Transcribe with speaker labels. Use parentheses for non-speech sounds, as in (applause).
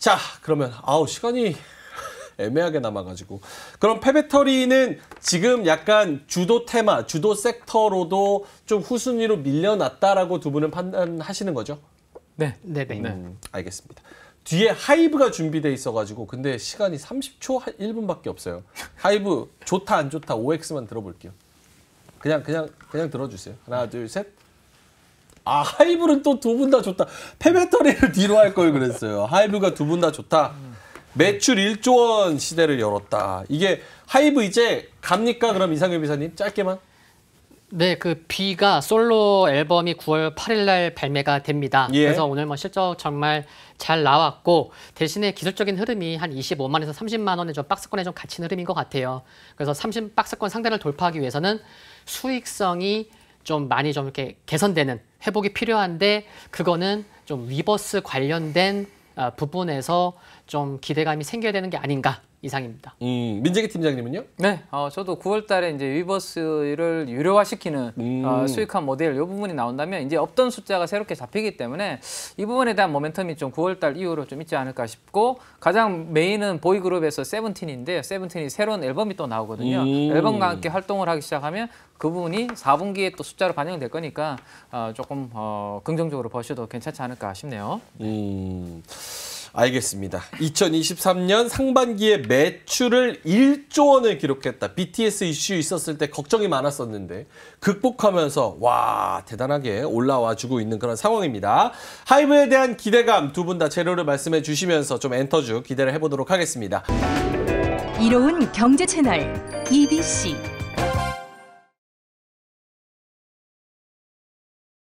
Speaker 1: 자 그러면 아우 시간이 애매하게 남아가지고 그럼 페베터리는 지금 약간 주도 테마, 주도 섹터로도 좀 후순위로 밀려났다라고 두 분은 판단하시는 거죠? 네, 네네. 네. 음, 알겠습니다. 뒤에 하이브가 준비돼 있어가지고 근데 시간이 30초 1분밖에 없어요. 하이브 좋다 안 좋다 OX만 들어볼게요. 그냥 그냥 그냥 들어주세요. 하나 둘 셋. 아 하이브는 또 두 분 다 좋다. 페베터리를 (laughs) 뒤로 할 걸 그랬어요. 하이브가 두 분 다 좋다. 매출 1조 원 시대를 열었다. 이게 하이브 이제 갑니까? 그럼 이상현비사님 짧게만.
Speaker 2: 네, 그 B가 솔로 앨범이 9월 8일 날 발매가 됩니다. 예. 그래서 오늘 뭐 실적 정말 잘 나왔고 대신에 기술적인 흐름이 한 25만에서 30만 원의 좀 박스권에 좀 갇힌 흐름인 것 같아요. 그래서 30 박스권 상대를 돌파하기 위해서는 수익성이 좀 많이 좀 이렇게 개선되는 회복이 필요한데 그거는 좀 위버스 관련된 아, 부분에서 좀 기대감이 생겨야 되는 게 아닌가 이상입니다.
Speaker 1: 음, 민재기 팀장님은요?
Speaker 3: 네, 어, 저도 9월달에 이제 위버스를 유료화시키는 음. 어, 수익화 모델 이 부분이 나온다면 이제 없던 숫자가 새롭게 잡히기 때문에 이 부분에 대한 모멘텀이 좀 9월달 이후로 좀 있지 않을까 싶고 가장 메인은 보이그룹에서 세븐틴인데 세븐틴이 새로운 앨범이 또 나오거든요. 음. 앨범과 함께 활동을 하기 시작하면 그 부분이 4분기에 또 숫자로 반영될 거니까 어, 조금 어, 긍정적으로 보셔도 괜찮지 않을까 싶네요.
Speaker 1: 네. 알겠습니다. 2023년 상반기에 매출을 1조 원을 기록했다. BTS 이슈 있었을 때 걱정이 많았었는데 극복하면서 와 대단하게 올라와주고 있는 그런 상황입니다. 하이브에 대한 기대감 두 분 다 재료를 말씀해 주시면서 좀 엔터주 기대를 해보도록 하겠습니다.
Speaker 3: 이로운 경제 채널
Speaker 1: EBC